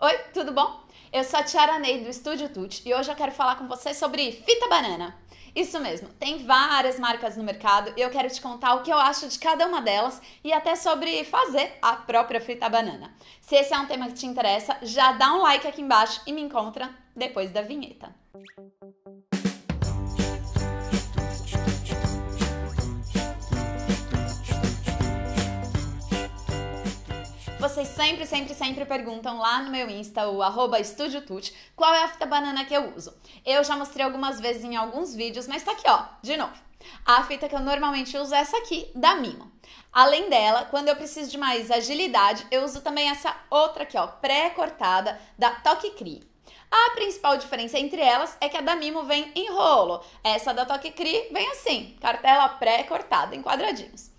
Oi, tudo bom? Eu sou a Tiara Ney do Estúdio Tut e hoje eu quero falar com você sobre fita banana. Isso mesmo, tem várias marcas no mercado e eu quero te contar o que eu acho de cada uma delas e até sobre fazer a própria fita banana. Se esse é um tema que te interessa, já dá um like aqui embaixo e me encontra depois da vinheta. Música Vocês sempre, sempre, sempre perguntam lá no meu Insta, o arroba estúdiotut, qual é a fita banana que eu uso. Eu já mostrei algumas vezes em alguns vídeos, mas tá aqui, ó, de novo. A fita que eu normalmente uso é essa aqui, da Mimo. Além dela, quando eu preciso de mais agilidade, eu uso também essa outra aqui, ó, pré-cortada, da Toque Cri. A principal diferença entre elas é que a da Mimo vem em rolo. Essa da Toque Cri vem assim, cartela pré-cortada, em quadradinhos.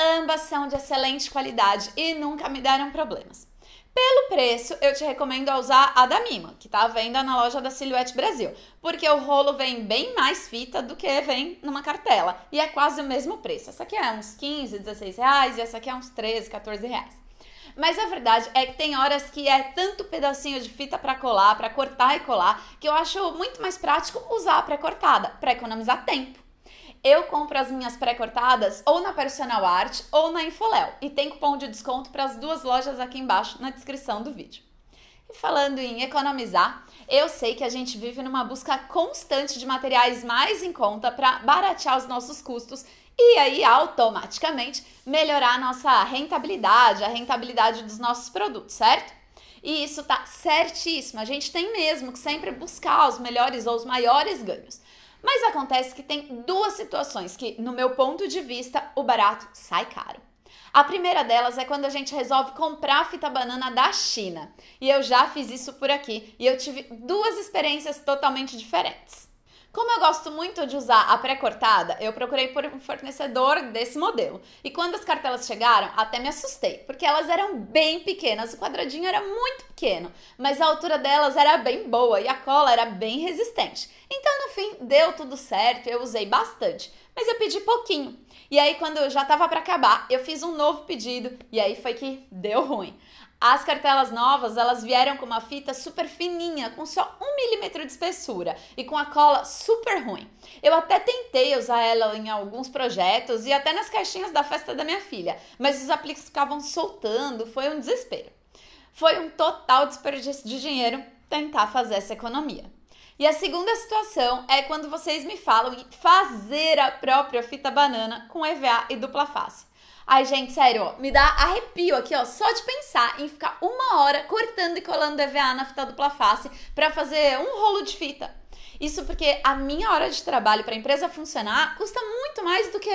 Ambas são de excelente qualidade e nunca me deram problemas. Pelo preço, eu te recomendo usar a da Mima, que está à venda na loja da Silhouette Brasil, porque o rolo vem bem mais fita do que vem numa cartela, e é quase o mesmo preço. Essa aqui é uns 15, 16 reais, e essa aqui é uns 13, 14 reais. Mas a verdade é que tem horas que é tanto pedacinho de fita para colar, para cortar e colar, que eu acho muito mais prático usar a pré-cortada, para economizar tempo. Eu compro as minhas pré-cortadas ou na Personal Art ou na Infoléo E tem cupom de desconto para as duas lojas aqui embaixo na descrição do vídeo. E falando em economizar, eu sei que a gente vive numa busca constante de materiais mais em conta para baratear os nossos custos e aí automaticamente melhorar a nossa rentabilidade, a rentabilidade dos nossos produtos, certo? E isso tá certíssimo. A gente tem mesmo que sempre buscar os melhores ou os maiores ganhos. Mas acontece que tem duas situações que, no meu ponto de vista, o barato sai caro. A primeira delas é quando a gente resolve comprar fita banana da China. E eu já fiz isso por aqui e eu tive duas experiências totalmente diferentes. Como eu gosto muito de usar a pré-cortada, eu procurei por um fornecedor desse modelo. E quando as cartelas chegaram, até me assustei, porque elas eram bem pequenas, o quadradinho era muito pequeno, mas a altura delas era bem boa e a cola era bem resistente. Então, no fim, deu tudo certo, eu usei bastante, mas eu pedi pouquinho. E aí, quando eu já estava para acabar, eu fiz um novo pedido e aí foi que deu ruim. As cartelas novas, elas vieram com uma fita super fininha, com só um milímetro de espessura e com a cola super ruim. Eu até tentei usar ela em alguns projetos e até nas caixinhas da festa da minha filha, mas os apliques ficavam soltando, foi um desespero. Foi um total desperdício de dinheiro tentar fazer essa economia. E a segunda situação é quando vocês me falam em fazer a própria fita banana com EVA e dupla face. Ai, gente, sério, ó, me dá arrepio aqui, ó, só de pensar em ficar uma hora cortando e colando EVA na fita dupla face para fazer um rolo de fita. Isso porque a minha hora de trabalho para a empresa funcionar custa muito mais do que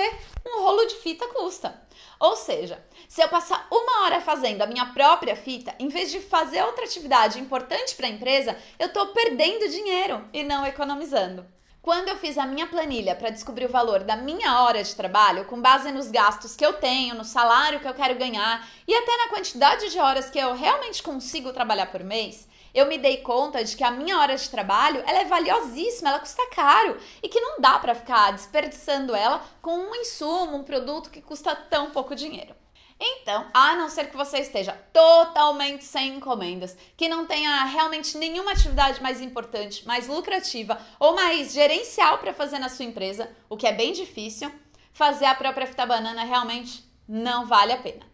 um rolo de fita custa. Ou seja, se eu passar uma hora fazendo a minha própria fita, em vez de fazer outra atividade importante para a empresa, eu estou perdendo dinheiro e não economizando. Quando eu fiz a minha planilha para descobrir o valor da minha hora de trabalho, com base nos gastos que eu tenho, no salário que eu quero ganhar e até na quantidade de horas que eu realmente consigo trabalhar por mês, eu me dei conta de que a minha hora de trabalho ela é valiosíssima, ela custa caro e que não dá para ficar desperdiçando ela com um insumo, um produto que custa tão pouco dinheiro. Então, a não ser que você esteja totalmente sem encomendas, que não tenha realmente nenhuma atividade mais importante, mais lucrativa ou mais gerencial para fazer na sua empresa, o que é bem difícil, fazer a própria fita banana realmente não vale a pena.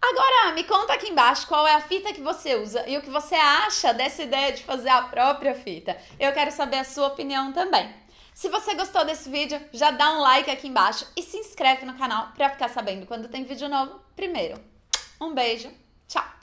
Agora, me conta aqui embaixo qual é a fita que você usa e o que você acha dessa ideia de fazer a própria fita. Eu quero saber a sua opinião também. Se você gostou desse vídeo, já dá um like aqui embaixo e se inscreve no canal para ficar sabendo quando tem vídeo novo primeiro. Um beijo, tchau!